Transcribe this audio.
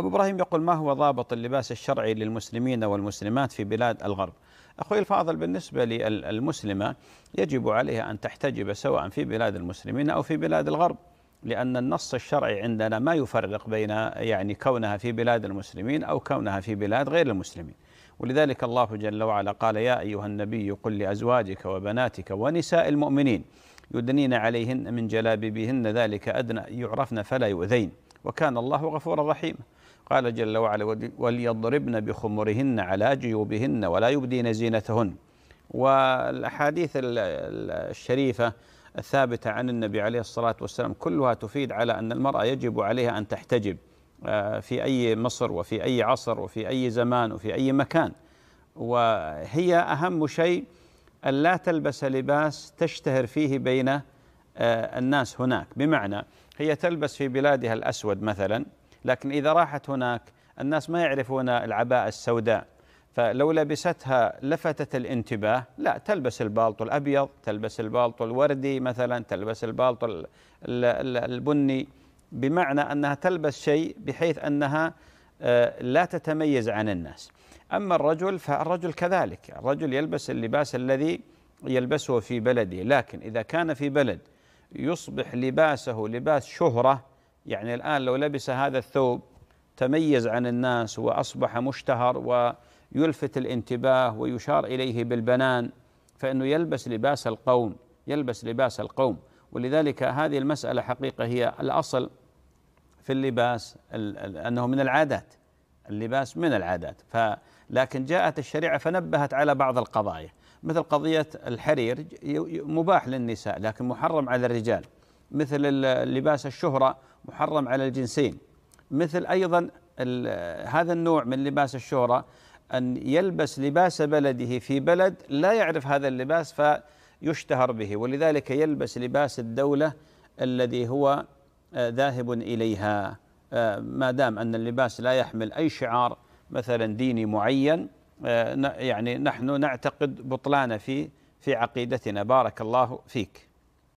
أبو إبراهيم يقول ما هو ضابط اللباس الشرعي للمسلمين والمسلمات في بلاد الغرب أخوي الفاضل بالنسبة للمسلمة يجب عليها أن تحتجب سواء في بلاد المسلمين أو في بلاد الغرب لأن النص الشرعي عندنا ما يفرق بين يعني كونها في بلاد المسلمين أو كونها في بلاد غير المسلمين ولذلك الله جل وعلا قال يا أيها النبي قل لأزواجك وبناتك ونساء المؤمنين يدنين عليهن من جلابيبهن ذلك أدنى يعرفن فلا يؤذين وكان الله غفورا رحيما قال جل وعلا وليضربن بخمرهن على جيوبهن ولا يبدين زينتهن والأحاديث الشريفة الثابتة عن النبي عليه الصلاة والسلام كلها تفيد على أن المرأة يجب عليها أن تحتجب آه، في أي مصر وفي أي عصر وفي أي زمان وفي أي مكان وهي أهم شيء أن لا تلبس لباس تشتهر فيه بين آه، الناس هناك بمعنى هي تلبس في بلادها الأسود مثلا لكن إذا راحت هناك الناس ما يعرفون العباءة السوداء فلو لبستها لفتت الانتباه لا تلبس البالطو الأبيض تلبس البالطو الوردي مثلا تلبس البالطو البني بمعنى أنها تلبس شيء بحيث أنها آه، لا تتميز عن الناس أما الرجل فالرجل كذلك الرجل يلبس اللباس الذي يلبسه في بلده لكن إذا كان في بلد يصبح لباسه لباس شهرة يعني الآن لو لبس هذا الثوب تميز عن الناس وأصبح مشتهر ويلفت الانتباه ويشار إليه بالبنان فإنه يلبس لباس القوم يلبس لباس القوم ولذلك هذه المسألة حقيقة هي الأصل في اللباس أنه من العادات اللباس من العادات ف لكن جاءت الشريعة فنبهت على بعض القضايا مثل قضية الحرير مباح للنساء لكن محرم على الرجال مثل لباس الشهرة محرم على الجنسين مثل أيضا هذا النوع من لباس الشهرة أن يلبس لباس بلده في بلد لا يعرف هذا اللباس فيشتهر به ولذلك يلبس لباس الدولة الذي هو آه، ذاهب إليها آه، ما دام أن اللباس لا يحمل أي شعار مثلا ديني معين آه، يعني نحن نعتقد بطلان في في عقيدتنا بارك الله فيك